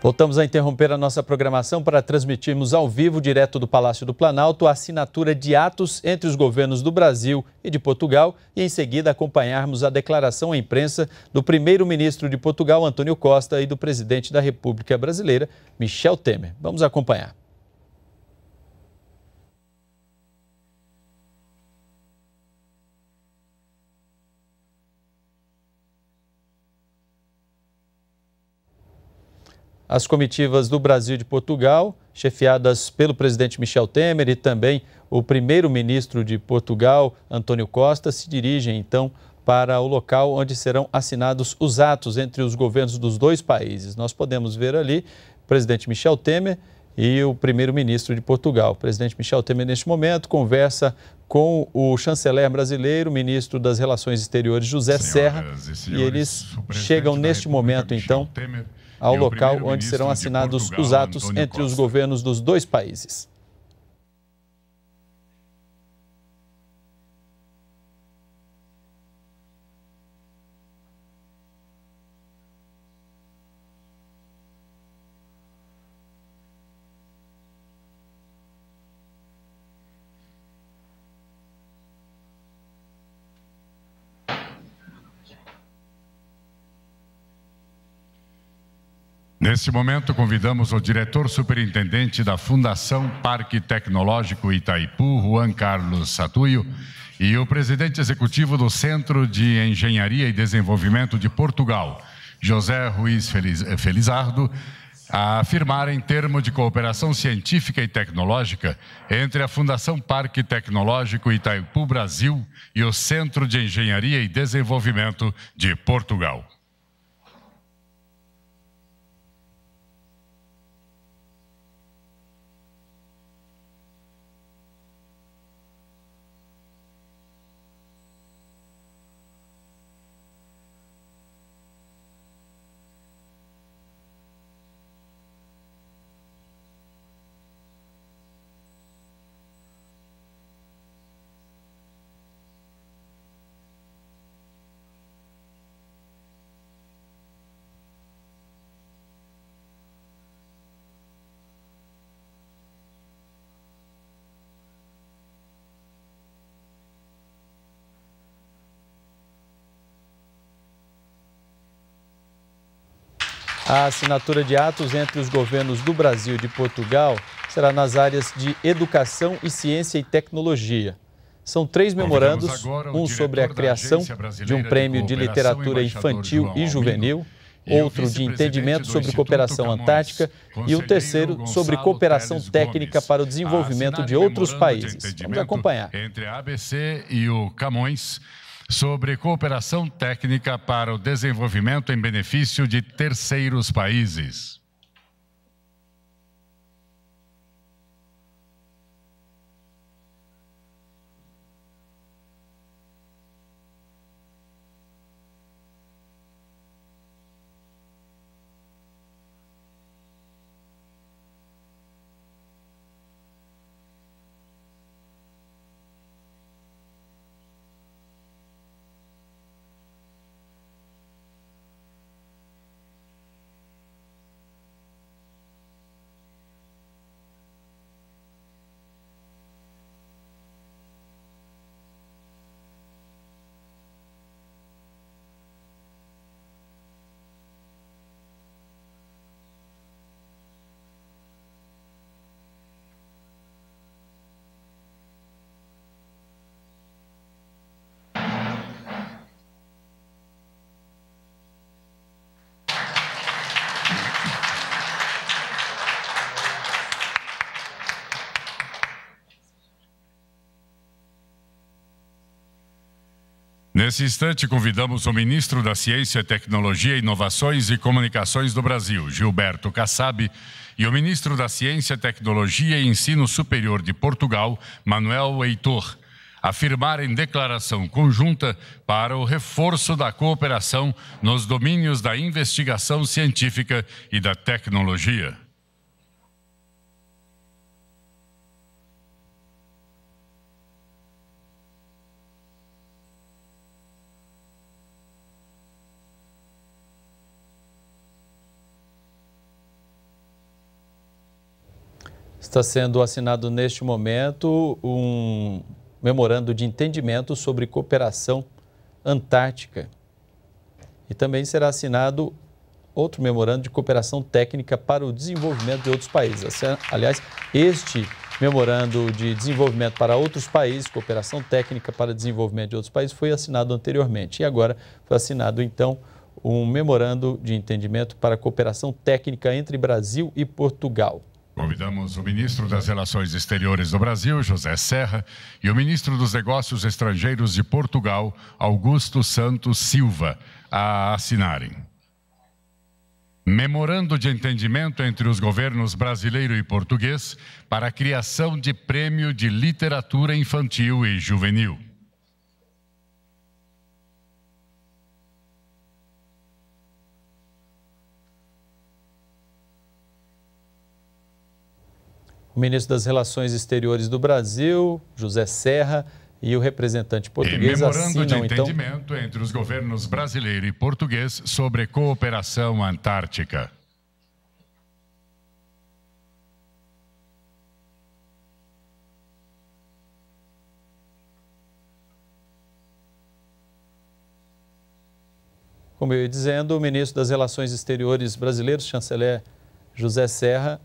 Voltamos a interromper a nossa programação para transmitirmos ao vivo, direto do Palácio do Planalto, a assinatura de atos entre os governos do Brasil e de Portugal e, em seguida, acompanharmos a declaração à imprensa do primeiro-ministro de Portugal, Antônio Costa, e do presidente da República Brasileira, Michel Temer. Vamos acompanhar. as comitivas do Brasil e de Portugal, chefiadas pelo presidente Michel Temer e também o primeiro-ministro de Portugal, Antônio Costa, se dirigem então para o local onde serão assinados os atos entre os governos dos dois países. Nós podemos ver ali o presidente Michel Temer e o primeiro-ministro de Portugal. O presidente Michel Temer, neste momento, conversa com o chanceler brasileiro, ministro das Relações Exteriores, José Senhoras Serra, e, senhores, e eles chegam neste momento, então, Temer ao local onde serão assinados os atos entre os governos dos dois países. Neste momento, convidamos o diretor superintendente da Fundação Parque Tecnológico Itaipu, Juan Carlos Satuio, e o presidente executivo do Centro de Engenharia e Desenvolvimento de Portugal, José Ruiz Felizardo, a afirmar em termos de cooperação científica e tecnológica entre a Fundação Parque Tecnológico Itaipu Brasil e o Centro de Engenharia e Desenvolvimento de Portugal. A assinatura de atos entre os governos do Brasil e de Portugal será nas áreas de educação e ciência e tecnologia. São três memorandos, um sobre a criação de um prêmio de, literatura infantil e juvenil, outro de entendimento sobre cooperação antártica e o terceiro sobre cooperação técnica para o desenvolvimento de outros países. Vamos acompanhar. Entre a ABC e o Camões sobre cooperação técnica para o desenvolvimento em benefício de terceiros países. Nesse instante, convidamos o ministro da Ciência, Tecnologia, Inovações e Comunicações do Brasil, Gilberto Kassab, e o ministro da Ciência, Tecnologia e Ensino Superior de Portugal, Manuel Heitor, afirmarem declaração conjunta para o reforço da cooperação nos domínios da investigação científica e da tecnologia. Está sendo assinado neste momento um memorando de entendimento sobre cooperação antártica. E também será assinado outro memorando de cooperação técnica para o desenvolvimento de outros países. É, aliás, este memorando de desenvolvimento para outros países, cooperação técnica para desenvolvimento de outros países, foi assinado anteriormente. E agora foi assinado, então, um memorando de entendimento para cooperação técnica entre Brasil e Portugal. Convidamos o ministro das Relações Exteriores do Brasil, José Serra, e o ministro dos Negócios Estrangeiros de Portugal, Augusto Santos Silva, a assinarem. Memorando de entendimento entre os governos brasileiro e português para a criação de prêmio de literatura infantil e juvenil. o ministro das Relações Exteriores do Brasil, José Serra, e o representante português e memorando assinam, de então, entendimento então... entre os governos brasileiro e português sobre cooperação antártica. Como eu ia dizendo, o ministro das Relações Exteriores brasileiro, chanceler José Serra,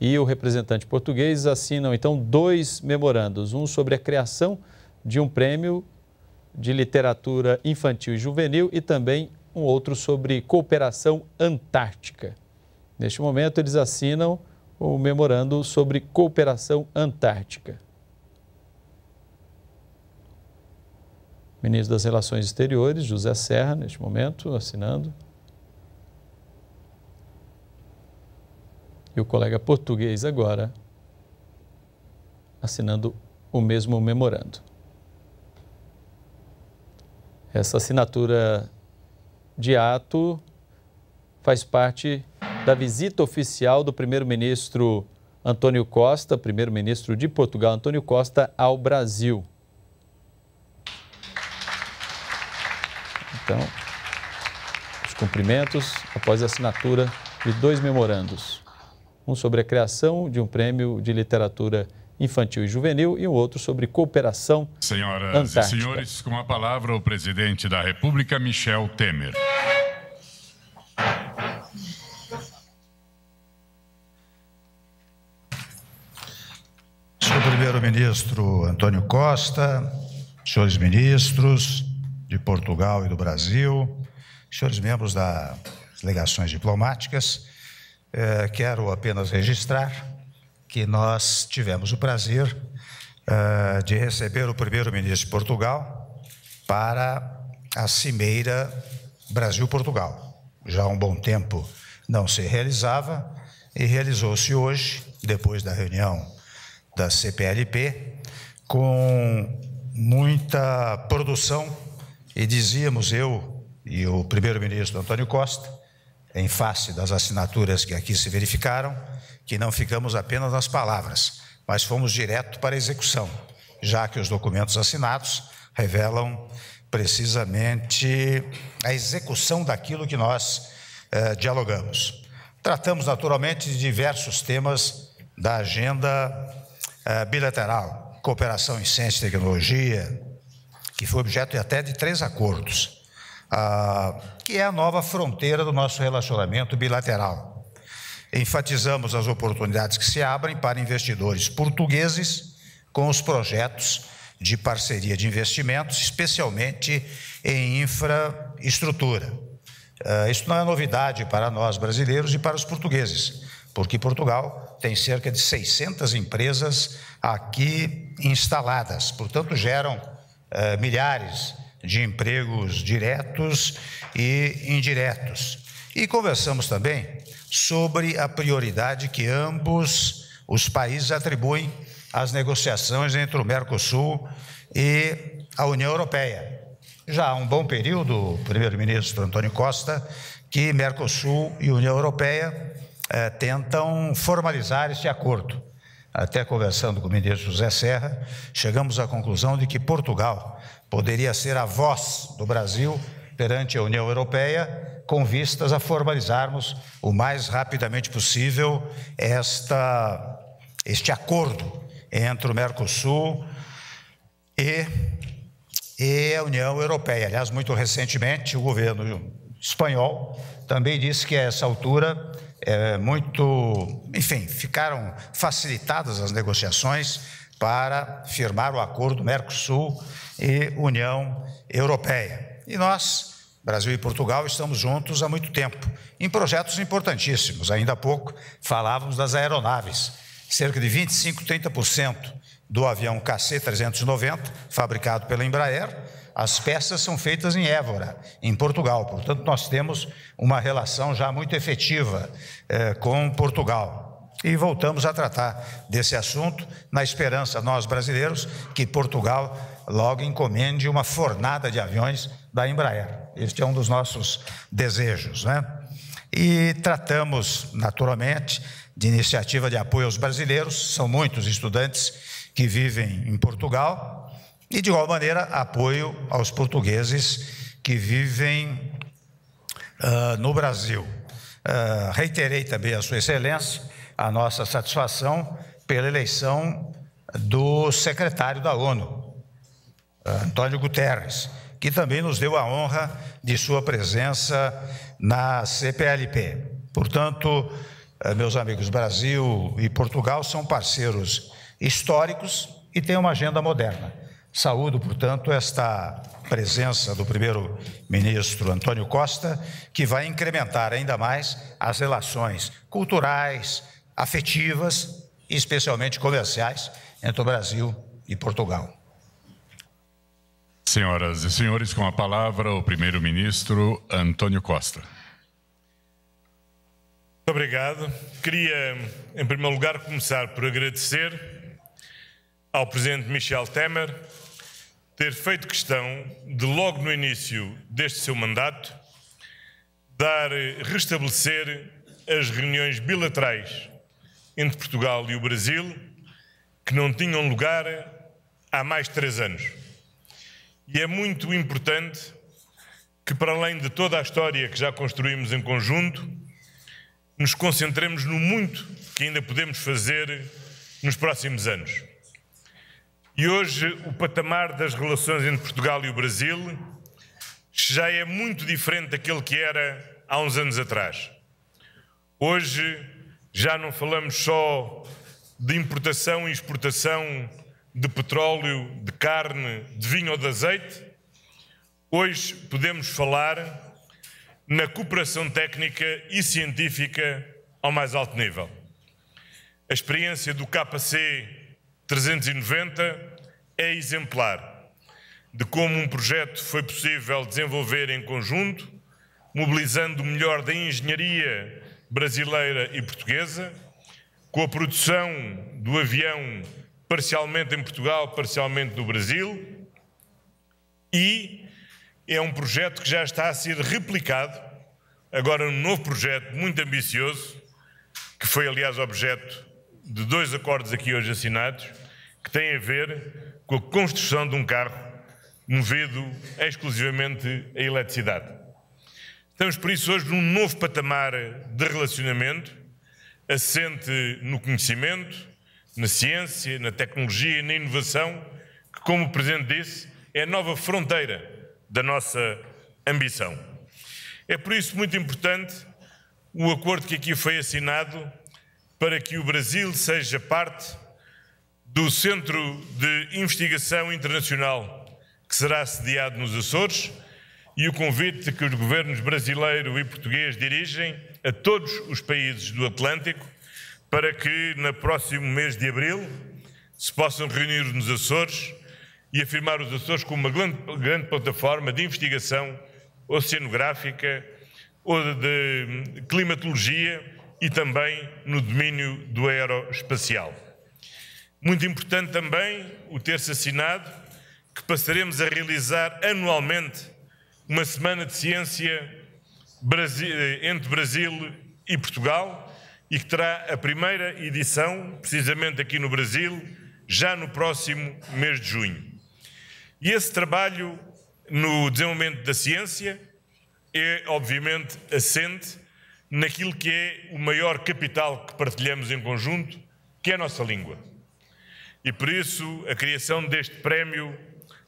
e o representante português assinam então dois memorandos, um sobre a criação de um prêmio de literatura infantil e juvenil e também um outro sobre cooperação antártica. Neste momento, eles assinam o memorando sobre cooperação antártica. O ministro das Relações Exteriores, José Serra, neste momento, assinando. e o colega português agora assinando o mesmo memorando. Essa assinatura de ato faz parte da visita oficial do primeiro-ministro Antônio Costa, primeiro-ministro de Portugal, Antônio Costa, ao Brasil. Então, os cumprimentos após a assinatura de dois memorandos um sobre a criação de um prêmio de literatura infantil e juvenil e o outro sobre cooperação. Senhoras Antártica. e senhores, com a palavra o presidente da República, Michel Temer. Senhor primeiro-ministro Antônio Costa, senhores ministros de Portugal e do Brasil, senhores membros das delegações diplomáticas, é, quero apenas registrar que nós tivemos o prazer é, de receber o primeiro-ministro de Portugal para a cimeira Brasil-Portugal. Já há um bom tempo não se realizava e realizou-se hoje, depois da reunião da CPLP, com muita produção e dizíamos eu e o primeiro-ministro Antônio Costa em face das assinaturas que aqui se verificaram, que não ficamos apenas nas palavras, mas fomos direto para a execução, já que os documentos assinados revelam precisamente a execução daquilo que nós eh, dialogamos. Tratamos naturalmente de diversos temas da agenda eh, bilateral, cooperação em ciência e tecnologia, que foi objeto até de três acordos. Ah, que é a nova fronteira do nosso relacionamento bilateral. Enfatizamos as oportunidades que se abrem para investidores portugueses com os projetos de parceria de investimentos, especialmente em infraestrutura. Ah, isso não é novidade para nós brasileiros e para os portugueses, porque Portugal tem cerca de 600 empresas aqui instaladas, portanto, geram ah, milhares de de empregos diretos e indiretos. E conversamos também sobre a prioridade que ambos os países atribuem às negociações entre o Mercosul e a União Europeia. Já há um bom período, o primeiro-ministro Antônio Costa, que Mercosul e União Europeia eh, tentam formalizar este acordo. Até conversando com o ministro José Serra, chegamos à conclusão de que Portugal Poderia ser a voz do Brasil perante a União Europeia, com vistas a formalizarmos o mais rapidamente possível esta, este acordo entre o Mercosul e, e a União Europeia. Aliás, muito recentemente, o governo espanhol também disse que a essa altura é muito, enfim, ficaram facilitadas as negociações para firmar o acordo Mercosul e União Europeia. E nós, Brasil e Portugal, estamos juntos há muito tempo, em projetos importantíssimos. Ainda há pouco falávamos das aeronaves. Cerca de 25, 30% do avião KC-390, fabricado pela Embraer, as peças são feitas em Évora, em Portugal. Portanto, nós temos uma relação já muito efetiva eh, com Portugal. E voltamos a tratar desse assunto, na esperança, nós brasileiros, que Portugal logo encomende uma fornada de aviões da Embraer. Este é um dos nossos desejos. Né? E tratamos, naturalmente, de iniciativa de apoio aos brasileiros, são muitos estudantes que vivem em Portugal, e de igual maneira, apoio aos portugueses que vivem uh, no Brasil. Uh, reiterei também a Sua Excelência a nossa satisfação pela eleição do secretário da ONU, Antônio Guterres, que também nos deu a honra de sua presença na CPLP. Portanto, eh, meus amigos, Brasil e Portugal são parceiros históricos e têm uma agenda moderna. Saúdo, portanto, esta presença do primeiro-ministro Antônio Costa, que vai incrementar ainda mais as relações culturais, afetivas, especialmente comerciais, entre o Brasil e Portugal. Senhoras e senhores, com a palavra o primeiro-ministro Antônio Costa. Muito obrigado. Queria, em primeiro lugar, começar por agradecer ao presidente Michel Temer ter feito questão de, logo no início deste seu mandato, dar restabelecer as reuniões bilaterais entre Portugal e o Brasil que não tinham lugar há mais de três anos. E é muito importante que, para além de toda a história que já construímos em conjunto, nos concentremos no muito que ainda podemos fazer nos próximos anos. E hoje o patamar das relações entre Portugal e o Brasil já é muito diferente daquele que era há uns anos atrás. Hoje já não falamos só de importação e exportação de petróleo, de carne, de vinho ou de azeite. Hoje podemos falar na cooperação técnica e científica ao mais alto nível. A experiência do KC 390 é exemplar de como um projeto foi possível desenvolver em conjunto, mobilizando o melhor da engenharia brasileira e portuguesa, com a produção do avião parcialmente em Portugal, parcialmente no Brasil, e é um projeto que já está a ser replicado, agora um novo projeto muito ambicioso, que foi aliás objeto de dois acordos aqui hoje assinados, que tem a ver com a construção de um carro movido exclusivamente a eletricidade. Estamos, por isso, hoje num novo patamar de relacionamento, assente no conhecimento, na ciência, na tecnologia e na inovação, que, como o Presidente disse, é a nova fronteira da nossa ambição. É por isso muito importante o acordo que aqui foi assinado para que o Brasil seja parte do Centro de Investigação Internacional, que será sediado nos Açores e o convite que os governos brasileiro e português dirigem a todos os países do Atlântico para que, no próximo mês de abril, se possam reunir nos Açores e afirmar os Açores como uma grande, plataforma de investigação oceanográfica ou de climatologia e também no domínio do aeroespacial. Muito importante também o ter-se assinado que passaremos a realizar anualmente uma semana de ciência eh, entre Brasil e Portugal e que terá a primeira edição, precisamente aqui no Brasil, já no próximo mês de junho. E esse trabalho no desenvolvimento da ciência é, obviamente, assente naquilo que é o maior capital que partilhamos em conjunto, que é a nossa língua. E por isso a criação deste Prémio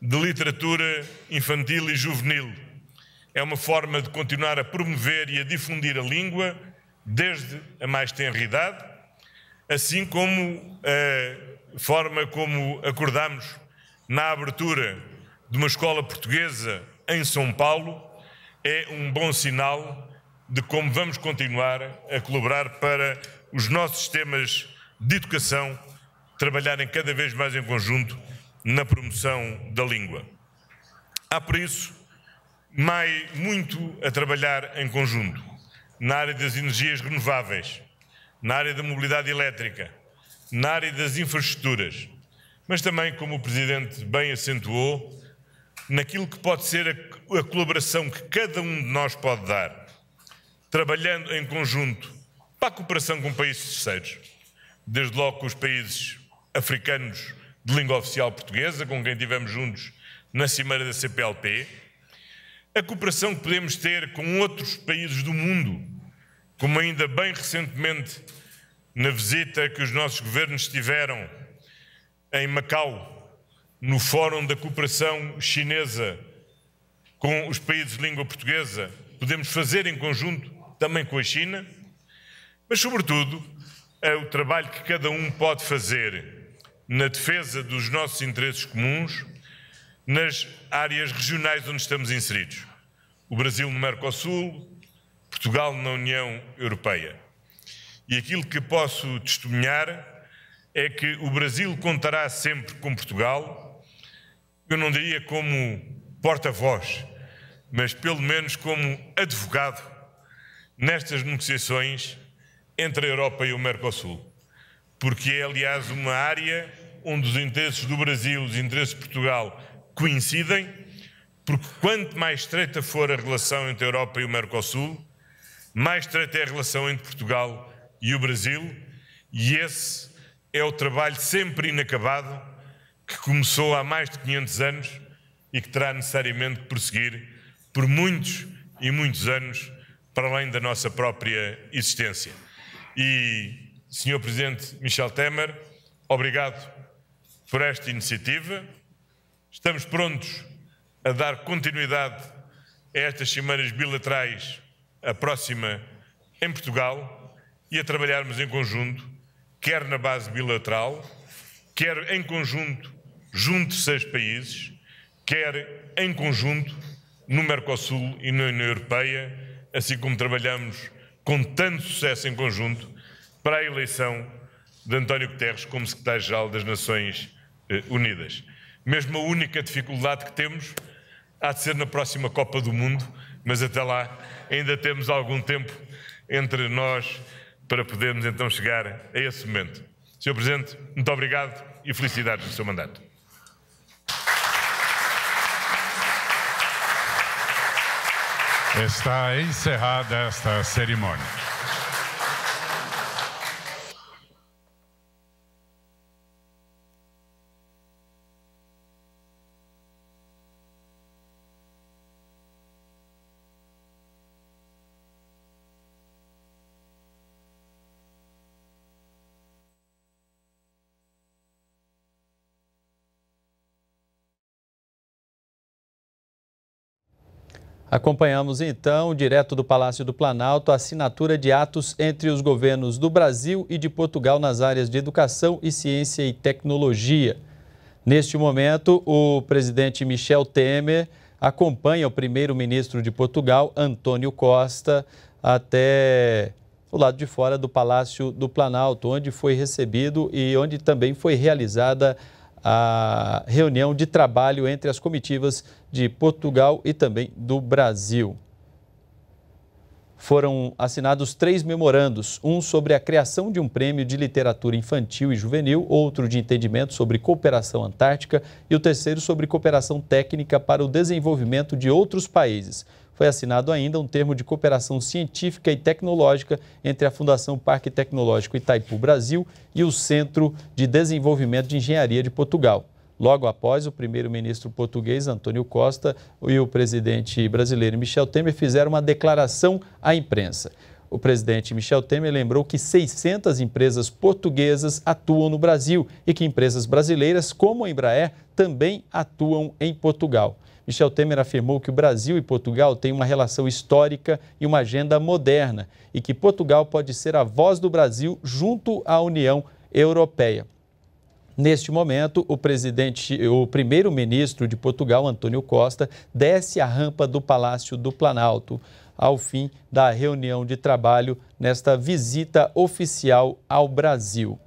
de Literatura Infantil e Juvenil, é uma forma de continuar a promover e a difundir a língua desde a mais tenra idade, assim como a forma como acordamos na abertura de uma escola portuguesa em São Paulo é um bom sinal de como vamos continuar a colaborar para os nossos sistemas de educação trabalharem cada vez mais em conjunto na promoção da língua. Há por isso mais, muito a trabalhar em conjunto na área das energias renováveis, na área da mobilidade elétrica, na área das infraestruturas, mas também, como o Presidente bem acentuou, naquilo que pode ser a, a colaboração que cada um de nós pode dar, trabalhando em conjunto para a cooperação com países terceiros, desde logo com os países africanos de língua oficial portuguesa, com quem estivemos juntos na Cimeira da CPLP, a cooperação que podemos ter com outros países do mundo, como ainda bem recentemente na visita que os nossos governos tiveram em Macau, no Fórum da Cooperação Chinesa com os países de língua portuguesa, podemos fazer em conjunto também com a China, mas, sobretudo, é o trabalho que cada um pode fazer na defesa dos nossos interesses comuns nas áreas regionais onde estamos inseridos. O Brasil no Mercosul, Portugal na União Europeia. E aquilo que posso testemunhar é que o Brasil contará sempre com Portugal, eu não diria como porta-voz, mas pelo menos como advogado nestas negociações entre a Europa e o Mercosul. Porque é, aliás, uma área onde os interesses do Brasil, os interesses de Portugal coincidem, porque quanto mais estreita for a relação entre a Europa e o Mercosul, mais estreita é a relação entre Portugal e o Brasil, e esse é o trabalho sempre inacabado que começou há mais de 500 anos e que terá necessariamente que prosseguir por muitos e muitos anos para além da nossa própria existência. E, Sr. Presidente Michel Temer, obrigado por esta iniciativa. Estamos prontos a dar continuidade a estas semanas bilaterais, a próxima em Portugal, e a trabalharmos em conjunto, quer na base bilateral, quer em conjunto junto de seis países, quer em conjunto no Mercosul e na União Europeia, assim como trabalhamos com tanto sucesso em conjunto para a eleição de António Guterres como Secretário-Geral das Nações eh, Unidas mesmo a única dificuldade que temos há de ser na próxima Copa do Mundo, mas até lá ainda temos algum tempo entre nós para podermos então chegar a esse momento. Sr. Presidente, muito obrigado e felicidades no seu mandato. Está encerrada esta cerimônia. Acompanhamos então, direto do Palácio do Planalto, a assinatura de atos entre os governos do Brasil e de Portugal nas áreas de educação e ciência e tecnologia. Neste momento, o presidente Michel Temer acompanha o primeiro-ministro de Portugal, Antônio Costa, até o lado de fora do Palácio do Planalto, onde foi recebido e onde também foi realizada a a reunião de trabalho entre as comitivas de Portugal e também do Brasil. Foram assinados três memorandos: um sobre a criação de um prêmio de literatura infantil e juvenil, outro de entendimento sobre cooperação antártica e o terceiro sobre cooperação técnica para o desenvolvimento de outros países foi assinado ainda um termo de cooperação científica e tecnológica entre a Fundação Parque Tecnológico Itaipu Brasil e o Centro de Desenvolvimento de Engenharia de Portugal. Logo após, o primeiro-ministro português Antônio Costa e o presidente brasileiro Michel Temer fizeram uma declaração à imprensa. O presidente Michel Temer lembrou que 600 empresas portuguesas atuam no Brasil e que empresas brasileiras, como a Embraer, também atuam em Portugal. Michel Temer afirmou que o Brasil e Portugal têm uma relação histórica e uma agenda moderna e que Portugal pode ser a voz do Brasil junto à União Europeia. Neste momento, o presidente, o primeiro-ministro de Portugal, Antônio Costa, desce a rampa do Palácio do Planalto ao fim da reunião de trabalho nesta visita oficial ao Brasil.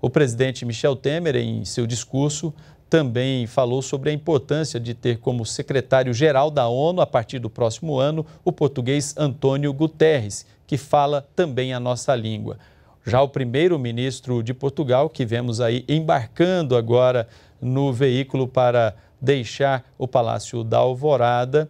O presidente Michel Temer, em seu discurso, também falou sobre a importância de ter como secretário-geral da ONU, a partir do próximo ano, o português Antônio Guterres, que fala também a nossa língua. Já o primeiro-ministro de Portugal, que vemos aí embarcando agora no veículo para deixar o Palácio da Alvorada,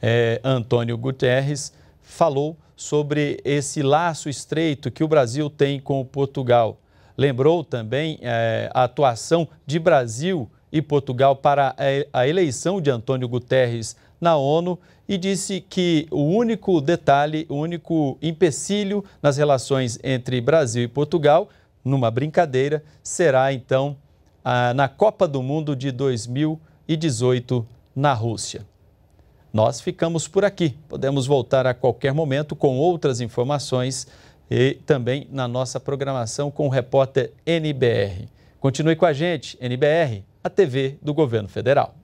é, Antônio Guterres, falou sobre esse laço estreito que o Brasil tem com o Portugal lembrou também é, a atuação de Brasil e Portugal para a eleição de Antônio Guterres na ONU e disse que o único detalhe, o único empecilho nas relações entre Brasil e Portugal, numa brincadeira, será então a, na Copa do Mundo de 2018 na Rússia. Nós ficamos por aqui. Podemos voltar a qualquer momento com outras informações e também na nossa programação com o repórter NBR. Continue com a gente, NBR, a TV do Governo Federal.